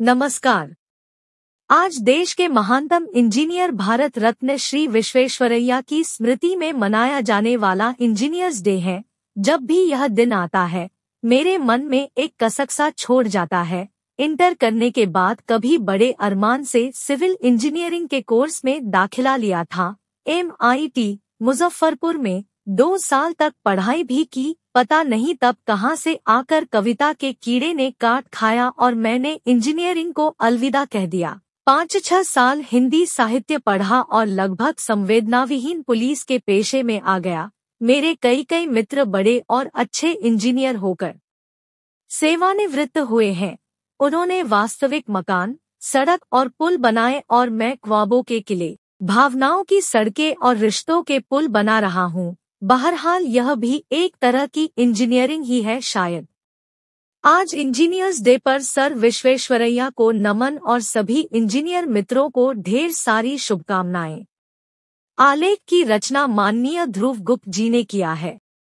नमस्कार आज देश के महानतम इंजीनियर भारत रत्न श्री विश्वेश्वरैया की स्मृति में मनाया जाने वाला इंजीनियर्स डे है जब भी यह दिन आता है मेरे मन में एक कसक सा छोड़ जाता है इंटर करने के बाद कभी बड़े अरमान से सिविल इंजीनियरिंग के कोर्स में दाखिला लिया था एम मुजफ्फरपुर में दो साल तक पढ़ाई भी की पता नहीं तब कहां से आकर कविता के कीड़े ने काट खाया और मैंने इंजीनियरिंग को अलविदा कह दिया पाँच छह साल हिंदी साहित्य पढ़ा और लगभग संवेदनाविहीन पुलिस के पेशे में आ गया मेरे कई कई मित्र बड़े और अच्छे इंजीनियर होकर सेवानिवृत्त हुए हैं उन्होंने वास्तविक मकान सड़क और पुल बनाए और मैं ख्वाबों के किले भावनाओं की सड़कें और रिश्तों के पुल बना रहा हूँ बहरहाल यह भी एक तरह की इंजीनियरिंग ही है शायद आज इंजीनियर्स डे पर सर विश्वेश्वरैया को नमन और सभी इंजीनियर मित्रों को ढेर सारी शुभकामनाएं आलेख की रचना माननीय ध्रुव गुप्त जी ने किया है